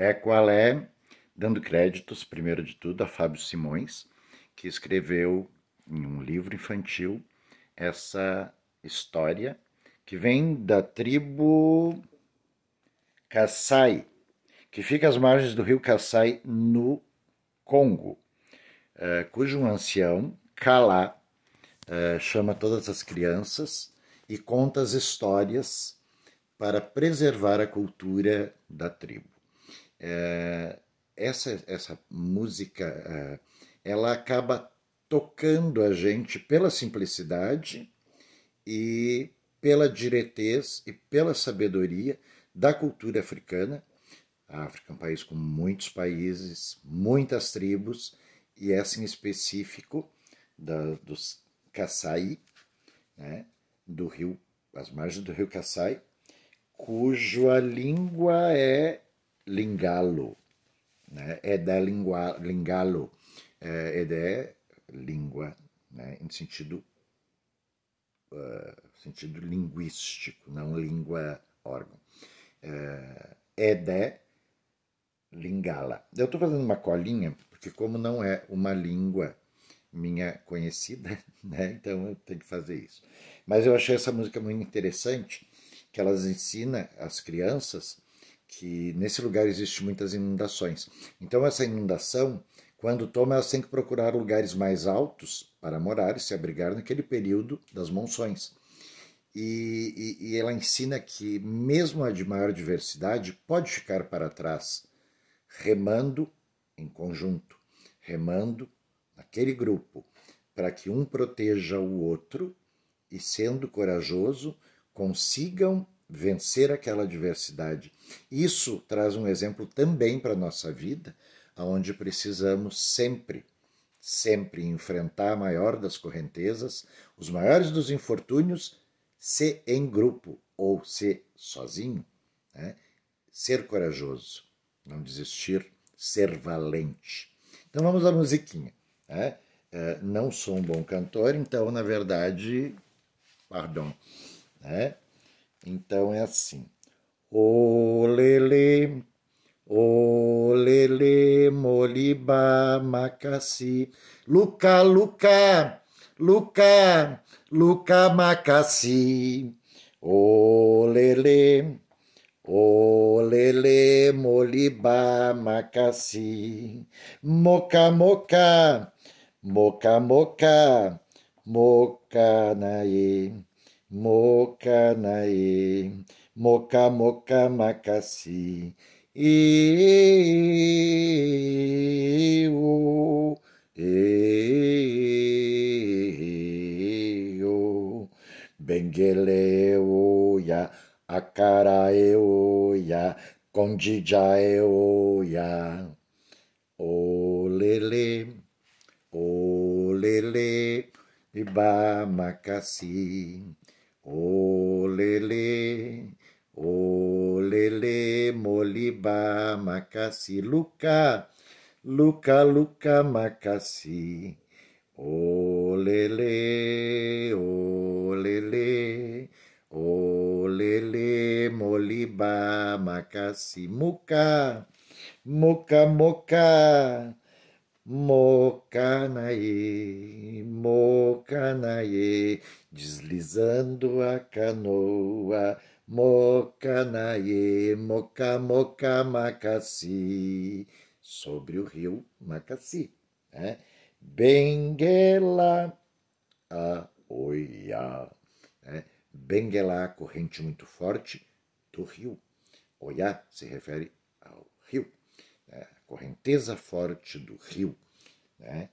é qual é, dando créditos, primeiro de tudo, a Fábio Simões, que escreveu em um livro infantil essa história que vem da tribo Kassai, que fica às margens do rio Kassai, no Congo, eh, cujo ancião, Kalá, eh, chama todas as crianças e conta as histórias para preservar a cultura da tribo. Eh, essa, essa música eh, ela acaba tocando a gente pela simplicidade e pela diretez e pela sabedoria da cultura africana. A África é um país com muitos países, muitas tribos, e essa em específico da, dos Kassai, né, do rio, as margens do rio Kassai, cuja língua é Lingalo, né? é da lingua, Lingalo, é, é de língua, né? em sentido, uh, sentido linguístico, não língua órgão. é, é de Lingala. Eu estou fazendo uma colinha, porque como não é uma língua minha conhecida, né? Então eu tenho que fazer isso. Mas eu achei essa música muito interessante, que elas ensina as crianças que nesse lugar existe muitas inundações. Então essa inundação, quando toma, elas têm que procurar lugares mais altos para morar e se abrigar naquele período das monções. E, e, e ela ensina que mesmo a de maior diversidade pode ficar para trás, remando em conjunto, remando naquele grupo, para que um proteja o outro e, sendo corajoso, consigam vencer aquela adversidade. Isso traz um exemplo também para a nossa vida, onde precisamos sempre, sempre enfrentar a maior das correntezas, os maiores dos infortúnios, se em grupo ou se sozinho. Né? Ser corajoso, não desistir, ser valente. Então vamos à musiquinha. Né? Eh, não sou um bom cantor, então, na verdade, pardon, né? Então é assim: O lele, o lele, moliba, macaci. Luca, Luca, Luca, Luca, macaci. o lele. lele moliba makasi moka moka moka moka moka nae Mokanae, Moka Moka Makasi, Eu, Eu, o lele, o Olele, Olele, macaci. Olele, olele, moliba, makasi, luka, luka, luka, makasi. Olele, olele, olele, moliba, makasi, muka, muka, muka. Mocanaê, Mocanaê, deslizando a canoa, Mocanaê, Moca, Moca, Macaci, sobre o rio Macaci. Né? Benguela, a oia. Né? Benguela, a corrente muito forte do rio. Oiá se refere ao rio correnteza forte do rio. Né?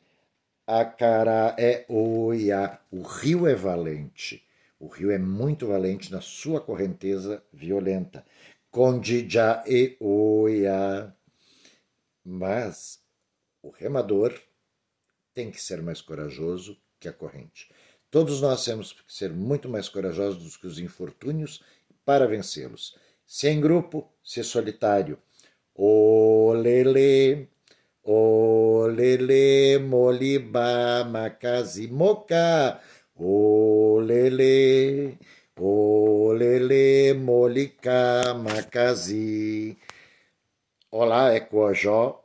cara é oia, o rio é valente. O rio é muito valente na sua correnteza violenta. já e é oia. Mas o remador tem que ser mais corajoso que a corrente. Todos nós temos que ser muito mais corajosos do que os infortúnios para vencê-los. Se é em grupo, se é solitário. Olele, olele, moliba, macasi, moca. Olele, olele, molica, macazi. Olá, é Coajó.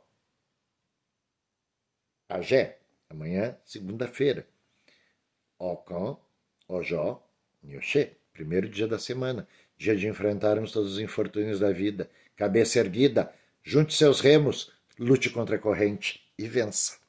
Ajé, amanhã, segunda-feira. Ocon, Ojó, Nyoshê, primeiro dia da semana, dia de enfrentarmos todos os infortúnios da vida, cabeça erguida, Junte seus remos, lute contra a corrente e vença.